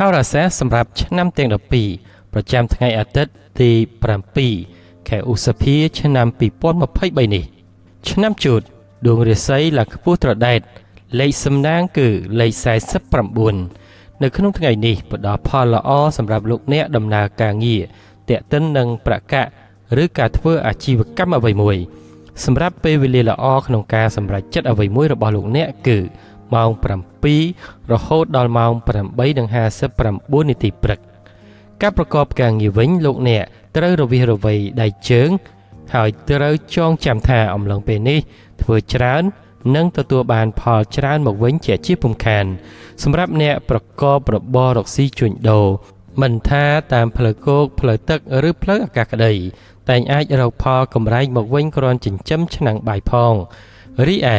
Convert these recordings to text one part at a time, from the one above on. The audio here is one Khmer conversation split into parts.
ហោរាសាស្ត្រសម្រាប់ឆ្នាំទាំង12ប្រចាំថ្ងៃអាទិត្យទី7ខែឧសភាឆ្នាំ2023នេះ ឆ្នាំជូតដួងរាសីឡើងខ្ពស់ត្រដែតលេខសំណាងគឺលេខ49នៅក្នុងថ្ងៃនេះផ្ដល់ផលល្អសម្រាប់លោកអ្នកដំណើរការងារតាក់ទិននឹងប្រកាសឬការធ្វើអាជីវកម្មអ្វីមួយសម្រាប់ពេលវេលាល្អក្នុងការសម្រេចចិត្តអ្វីមួយរបស់លោកអ្នកគឺម៉ោង7រហូតដល់ម៉ោង8:59នាទីព្រឹក ការប្រកបការងារវិញលោកអ្នកត្រូវរវិះរវៃដៃជើង ហើយត្រូវចងចាំថាអំឡុងពេលនេះ ធ្វើច្រើននឹងទទួលបាន ផលច្រើន មកវិញជាជាពំខានសម្រាប់អ្នក ប្រកបរបររកស៊ីជួញដូរមិនថាតាម ផ្លូវគោកផ្លូវទឹកឬផ្លូវអាកាសក្តីតែងអាចរកផលកម្រៃមកវិញគ្រាន់ចិញ្ចឹមឆ្នាំងបាយផងរីឯ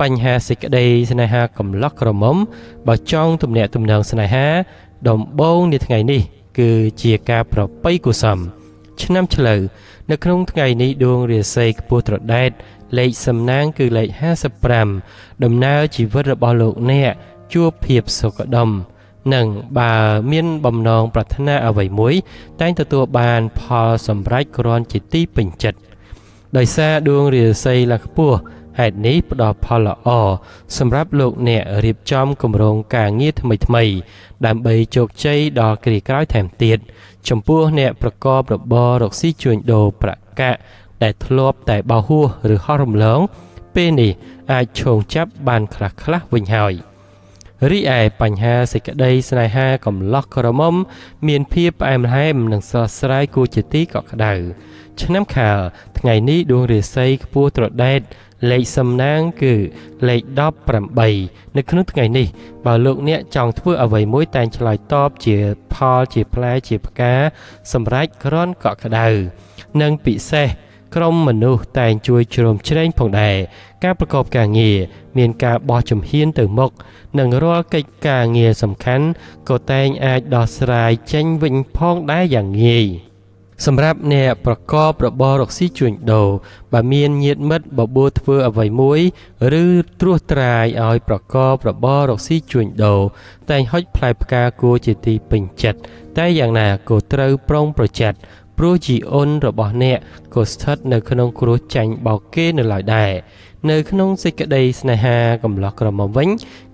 បញ្ហាសេចក្តីស្នេហាកំឡោះក្រមុំបើចង់ទំនាក់ទំនងស្នេហា ដំបូងនាថ្ងៃនេះគឺជាការប្របីកុសលឆ្នាំ ឆ្លូវនៅក្នុងថ្ងៃ នេះដួងរាសីខ្ពស់ត្រដែតលេខសំណាងគឺលេខ55ដំណើរជីវិតរបស់លោកអ្នកជួបភាពសុខដុមនិងបើមានបំណង ប្រាថ្នាអ្វីមួយតែងទទួលបានផលសម្រេចគ្រាន់ជាទីពេញចិត្តដោយសារដួងរាសីលខ្ពស់ហេតុនេះផ្ដល់ផលល្អសម្រាប់លោកអ្នករៀបចំគម្រោងការងារថ្មីៗដើម្បីជោគជ័យដល់គ្រាក្រោយថែមទៀតចំពោះអ្នកប្រកបរបររកស៊ីជួញដូរប្រាក់កាក់ដែលធ្លាប់តែបោហួសឬហោះរំលងពេលនេះអាចឈោងចាប់បានខ្លះៗវិញហើយ។រីឯបញ្ហាសេចក្តីស្នេហាកំឡោះក្រមុំមានភាពផ្អែមល្ហែមនិងស្រស់ស្រាយគួរជាទីកក់ក្ដៅឆ្នាំខាលថ្ងៃនេះដួងរាសីខ្ពស់ត្រដែតលេខសំណាងគឺលេខ18នៅក្នុងថ្ងៃនេះ បើលោក អ្នកចង់ធ្វើអ្វីមួយតែងឆ្លើយតបជាផលជាផ្លែជាផ្កាសម្រាប់ក្រនកក់ក្ដៅ និងពិសេសក្រុមមនុស្សតែងជួយ ជ្រោមជ្រែងផងដែរការប្រកបការងារមានការបោះជំហានទៅមុខនិងរាល់កិច្ចការងារសំខាន់ក៏តែងអាចដោះស្រាយចេញវិញផងដែរយ៉ាងងាយ។សម្រាប់អ្នក ប្រកបរបររកស៊ីជួញដូរបើមានញាតិមិត្តបបួលធ្វើអ្វីមួយឬត្រួសត្រាយឲ្យប្រកបរបររកស៊ីជួញដូរតែងហុចផ្លែផ្កាគួរជាទីពេញចិត្តតែយ៉ាងណាក៏ត្រូវប្រុងប្រយ័ត្នព្រោះជីអូនរបស់អ្នកក៏ស្ថិតនៅក្នុងគ្រោះចាញ់បោកគេនៅឡើយដែរនៅក្នុងសេចក្តី ស្នេហា កំឡោះក្រមុំវិញ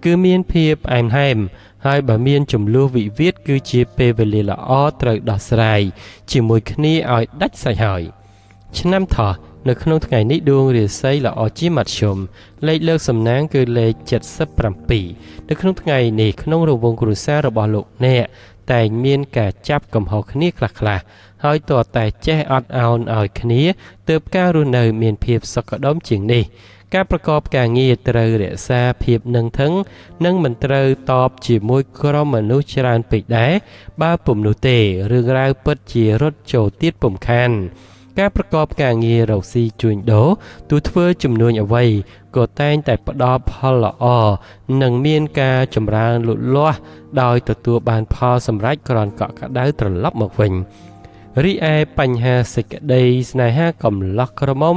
គឺមានភាពផ្អែមល្ហែមហើយបើមានចំនួនវិវាទគឺជាពេលវេលាល្អត្រូវដោះស្រាយជាមួយគ្នាឲ្យ ដាច់សាច់ហើយឆ្នាំថោះនៅក្នុងថ្ងៃនេះដួងរាសីល្អជាមធ្យមលេខលើកសំណាងគឺលេខ77នៅក្នុងថ្ងៃនេះក្នុងរវងគ្រួសាររបស់លោកអ្នកតែងមានការចាប់កំហុសគ្នាខ្លះៗហើយតតែចេះអត់ឱនឲ្យគ្នាទើបការរស់នៅមានភាពសុខដុមជាងនេះការប្រកបការងារត្រូវរក្សាភាពនឹងធឹងនិងមិនត្រូវតបជាមួយក្រុមមនុស្សច្រើនពេកដែរបើពុំនោះទេរឿងរ៉ាវពិតជារត់ចូលទៀតពុំខាន ការប្រកបការងាររកស៊ីជួញដូរទូធ្វើចំនួនអ្វីក៏តែងតែផ្ដល់ផលល្អនិងមានការចម្រើនលូតលាស់ ដោយទទួលបានផលសម្រេចក្រាន់កក់ក្ដៅត្រឡប់មកវិញរីឯបញ្ហាសេចក្តីស្នេហាកំឡោះក្រមុំ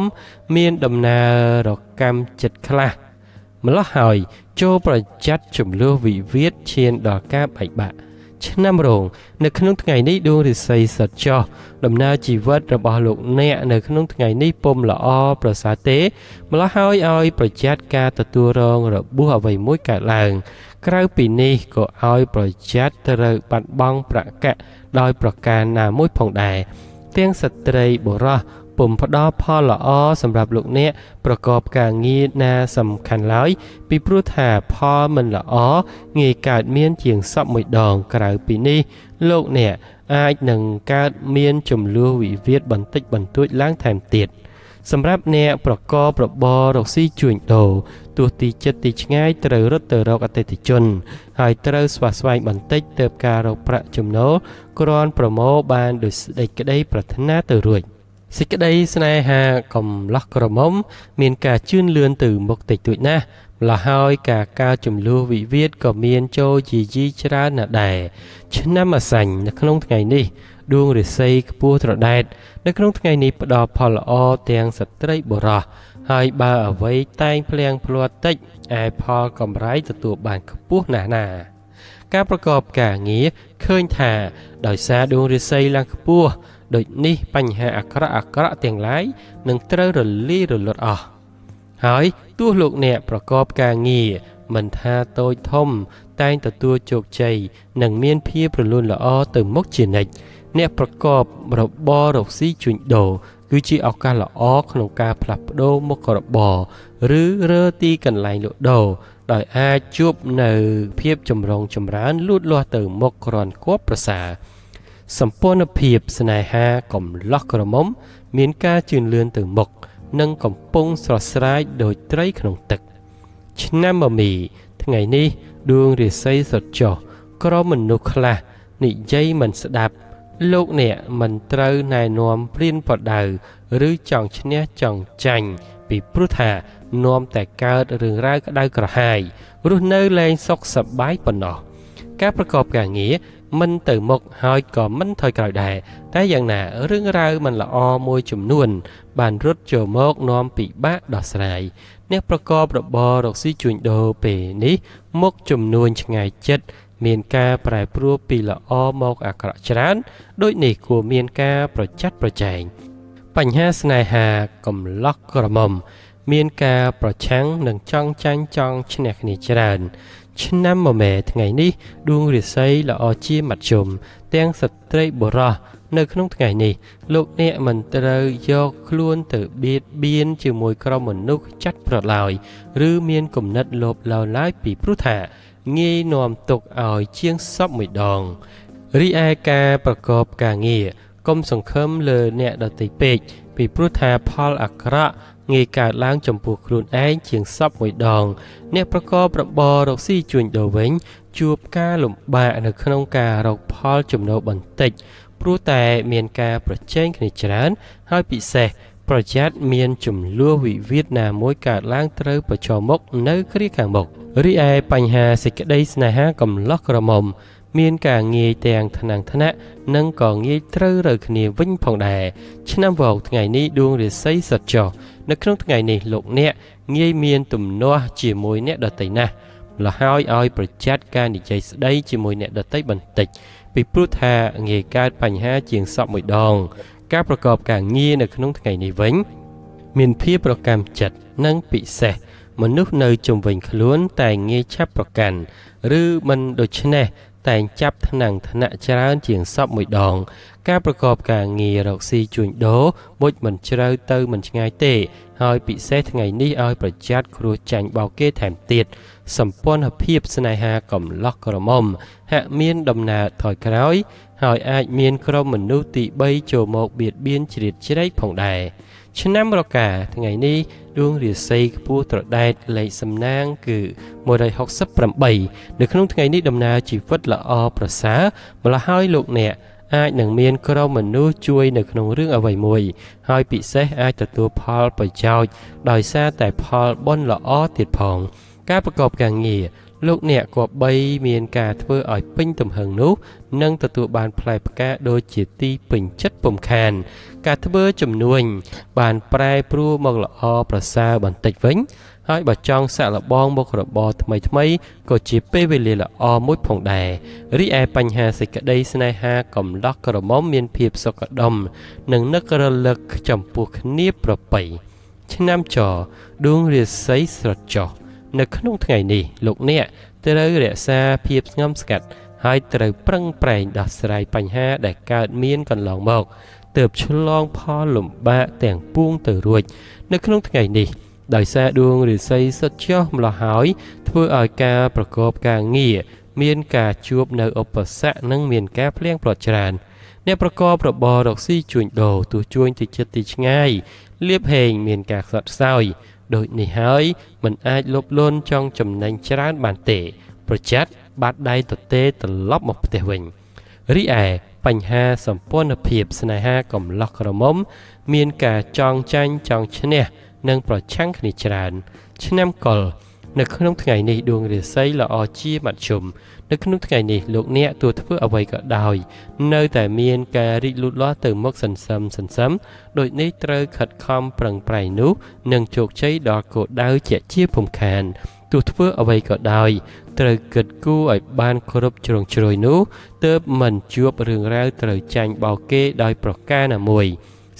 មានដំណើររកម្មចិត្តខ្លះម្លោះហើយចូលប្រយ័ត្នចំលោះវិវាទឈាន ដល់ការបែកបាក់ឆ្នាំរោងនៅក្នុងថ្ងៃនេះដួងរិស័យសត្វចោះដំណើរជីវិតរបស់លោកអ្នកនៅក្នុងថ្ងៃនេះពុំល្អប្រសើរទេម្ល៉េះហើយឲ្យប្រយ័ត្នការទទួលរងរបួសអ្វីមួយកើតឡើង ក្រៅពីនេះក៏ឲ្យប្រយ័ត្នត្រូវបាត់បង់ប្រកៈដោយប្រការណាមួយផងដែរទាំងស្ត្រីបុរសពុំផ្ដល់ផលល្អសម្រាប់លោកអ្នកប្រកបការងារណាសំខាន់ឡើយពីព្រោះថាផលមិនល្អងាយកើតមានជាងសពមួយដងក្រៅពីនេះលោកអ្នកអាចនឹងកើតមានចំនួនវិវាទបន្តិចបន្តួចឡើងថែមទៀតសម្រាប់អ្នកប្រកបរបររកស៊ីជួញដូរទោះទីចិត្តទីឆ្ងាយត្រូវរត់ទៅរកអតិថិជន ហើយត្រូវស្វាស្វែងបន្តិចទៅការរកប្រាក់ចំណូលគ្រាន់ប្រមូលបានដោយសេចក្តីប្រាថ្នាទៅរួច។សេចក្តីស្នេហា កំឡោះក្រមុំ មានការជឿនលឿនទៅមុខតិចតួចណាស់ម្ល៉េះហើយការការចំនួនវិវាទក៏មានចូលជាយីច្រើនណាស់ដែរឆ្នាំអសាញ់នៅក្នុងថ្ងៃនេះដួងរិស័យខ្ពស់ត្រដែតនៅក្នុងថ្ងៃនេះផ្ដល់ផលល្អទាំងស្ត្រីបុរសហើយបើអ្វីតែងភ្លៀងភ្លាត់តិចឯផលកម្រៃទទួលបានខ្ពស់ណាស់ណាការប្រកបការងារឃើញថាដោយសារដួងរិស័យឡើងខ្ពស់ដូចនេះបញ្ហាអាក្រក់អាក្រក់ទាំងឡាយនឹងត្រូវរលាយរលត់អស់ហើយទោះលោកអ្នកប្រកបការងារមិនថាតូចធំ តែងទទួលជោគជ័យនិងមានភាពរលូនល្អទៅមុខជានិច្ចអ្នកប្រកបរបររកស៊ីជួញដូរគឺជាឱកាសល្អក្នុងការផ្លាស់ប្ដូរមុខរបរឬរើទីកន្លែងលក់ដូរដោយអាចជួបនៅភាពចម្រុងចម្រើនលូតលាស់ទៅមុខក្រាន់គប់ប្រសាសម្ព័ន្ធភាពស្នេហាកំឡោះក្រមុំ មានការជឿនលឿនទៅមុខនិងកំពុងស្រស់ស្រាយដោយត្រីក្នុងទឹកឆ្នាំមមីថ្ងៃនេះដួងរាសីសុតចុះក្រមមនុស្សខ្លះនិយាយមិនស្ដាប់លោកអ្នកមិនត្រូវណែនាំព្រៀនប្រដៅឬចង់ឈ្នះចង់ចាញ់ពីព្រោះថានាំតែកើតរឿងរ៉ាវក្តៅក្រហាយរស់នៅលែងសុខសប្បាយប៉ុណ្ណោះការប្រកបការងារមិនទៅមុខហើយក៏មិនថយក្រោយដែរតែយ៉ាងណារឿងរ៉ាវមិនល្អមួយចំនួន បានរត់ចូលមកនាំពិបាកដោះស្រាយអ្នកប្រកបរបររកស៊ីជួញដូរពេលនេះ មុខចំនួនឆ្ងាយចិត្តមានការប្រែប្រួលពីល្អមក អាក្រក់ច្រើនដូចនេះគួរមានការប្រច័តប្រជែងបញ្ហាស្នេហាកំឡោះក្រមុំ មានការប្រឆាំងនិងចង់ចាញ់ចង់ឈ្នះគ្នាច្រើនឆ្នាំមមែថ្ងៃនេះដួងរាសីល្អជាមធ្យមទាំងស្ត្រីបុរសនៅក្នុងថ្ងៃនេះលោកអ្នកមិនត្រូវយកខ្លួនទៅបៀតបៀនជាមួយក្រុមមនុស្សចាត់ប្រឡាយឬមានគំនិតលោភលន់ឡើយពីព្រោះថា ងាយនាំទុកឲ្យជាងសពមួយដងរីឯការប្រកបការងារកុំសង្ឃឹមលើអ្នកដទៃពេកពីព្រោះថាផលអាក្រក់ងាយកើតឡើងចំពោះខ្លួនឯងជាងសពមួយដង អ្នកប្រកបរបររកស៊ីជួញដូរវិញជួបការលំបាកនៅក្នុងការរកផលចំណូលបន្តិច ព្រោះតែមានការប្រជែងគ្នាច្រើនហើយពិសេសប្រយ័ត្នមានចំនួនវិវាទណាមួយកើតឡើងត្រូវប្រឈមមុខនៅគ្រាខាងមុខរីឯបញ្ហាសេចក្តីស្នេហា កំឡោះក្រមុំមានការងាយទាំងថ្នាំងថ្នាក់និងក៏ងាយត្រូវរើគ្នាវិញផងដែរឆ្នាំវោកថ្ងៃនេះដួងរាសីសុតចុះនៅក្នុងថ្ងៃនេះលោកអ្នកងាយមានទំនាស់ជាមួយអ្នកដតីណាស់លះហើយឲ្យប្រយ័ត្នការនិយាយស្ដីជាមួយអ្នកដតីបន្តិចពីព្រោះថាងាយកើតបញ្ហាជាងសពមួយដងការប្រកបការងារនៅក្នុងថ្ងៃនេះវិញមានភាពប្រកម្មចិត្តនិងពិសេសមនុស្សនៅជុំវិញខ្លួនតែងាយឆាប់ប្រកាន់ឬមិនដូច្នេះតែងចាប់ថ្នាំងថ្នាក់ច្រើនជាងសពមួយដងការប្រកបការងាររកស៊ីជួញដូរមុជមិនជ្រៅទៅមិនឆ្ងាយទេ ហើយពិសេសថ្ងៃនេះឲ្យប្រយ័ត្នគ្រោះចាញ់បោកគេថែមទៀតសម្ព័ន្ធភាពស្នេហាកំឡោះក្រមុំ ហាក់មានដំណើរថយក្រោយហើយអាចមានក្រុមមនុស្សទី3ចូលមកបៀតបៀនជ្រៀតជ្រែកផងដែរ។ឆ្នាំរកាថ្ងៃនេះដួងរាសីខ្ពស់ត្រដែតលេខសំណាង គឺ168នៅក្នុងថ្ងៃនេះដំណើរជីវិតល្អប្រសើរម្ល៉េះហើយលោកអ្នកអាចនឹងមានក្រុមមនុស្សជួយនៅក្នុងរឿងអ្វីមួយហើយពិសេសអាចទទួលផលប្រយោជន៍ដោយសារតែផលបុណ្យល្អទៀតផង ការប្រកបការងារលោកអ្នកក៏បីមានការធ្វើឲ្យពេញទំហឹងនោះនឹងទទួលបានផ្លែផ្កាដូចជាទីពេញចិត្តពំខានការធ្វើជំនួញបានប្រែប្រួលមកល្អប្រសើរបន្តិចវិញ ហើយបើចង់សាក់លបងមុខរបរថ្មីថ្មីក៏ជាពេលវេលាល្អមួយផងដែររីឯបញ្ហាសេចក្តីស្នេហាកំឡោះក្រមុំមានភាពសុខដុមនិងនឹករលឹកចំពោះគ្នាប្របីឆ្នាំចដួងរាសីស្រចោះនៅក្នុងថ្ងៃនេះលោកអ្នកត្រូវរក្សា ភាពស្ងប់ស្ងាត់ហើយត្រូវប្រឹងប្រែងដោះស្រាយបញ្ហា ដែលកើតមានកន្លងមកទើបឆ្លងផលលំបាកទាំងពួងទៅរួច នៅក្នុងថ្ងៃនេះ ដោយសារដួងរាសីសុតចុះម្លោះហើយធ្វើឲ្យការប្រកបការងារមានការជួបនៅឧបសគ្គនិងមានការភ្លៀងប្រត់ច្រើន អ្នកប្រកបរបររកស៊ីជួញដូរទោះជួញទៅចិត្តទីឆ្ងាយលៀបហេងមានការខ្សត់ខ្សោយដូចនេះហើយ មិនអាចលុបលន់ចង់ចំណេញច្រើន បានទេ ប្រយ័ត្នបាត់ដៃទទេត្រឡប់មកផ្ទះវិញរីឯបញ្ហាសម្ព័ន្ធភាពស្នេហាកំឡោះក្រមុំមានការចងចាញ់ចងឈ្នះ និងប្រឆាំងគ្នាច្រើន ឆ្នាំកុលនៅក្នុងថ្ងៃនេះដួងរាសីល្អជាមធ្យមនៅក្នុងថ្ងៃនេះលោកអ្នកទោះធ្វើអ្វីក៏ដោយនៅតែមានការរីកលូតលាស់ទៅមុខសន្សឹមសន្សឹមដូចនេះត្រូវខិតខំប្រឹងប្រែងនោះនឹងជោគជ័យដល់គោលដៅជាជាពំខានទោះធ្វើអ្វីក៏ដោយត្រូវគិតគូរឲ្យបានគ្រប់ជ្រុងជ្រោយនោះទើបមិនជួបរឿងរ៉ាវត្រូវចាញ់បោកគេដោយប្រការណាមួយ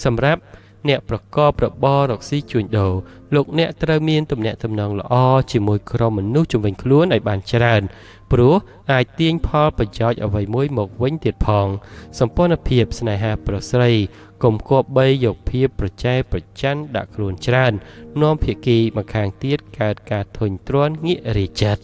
សម្រាប់អ្នកប្រកបរបររកស៊ីជួញដូរលោកអ្នកត្រូវមានទំនាក់ទំនងល្អជាមួយក្រុមមនុស្សជំនាញខ្លួនឲ្យបានច្រើនព្រោះអាចទាញផលប្រយោជន៍អ្វីមួយមកវិញទៀតផងសម្ព័ន្ធភាព ស្នេហាប្រស្រីកុំគប្បីយកភាពប្រចែប្រច័នដាក់ខ្លួនច្រើននាំភាគីម្ខាងទៀតកើតការធុញទ្រាន់ងាករាយចិត្ត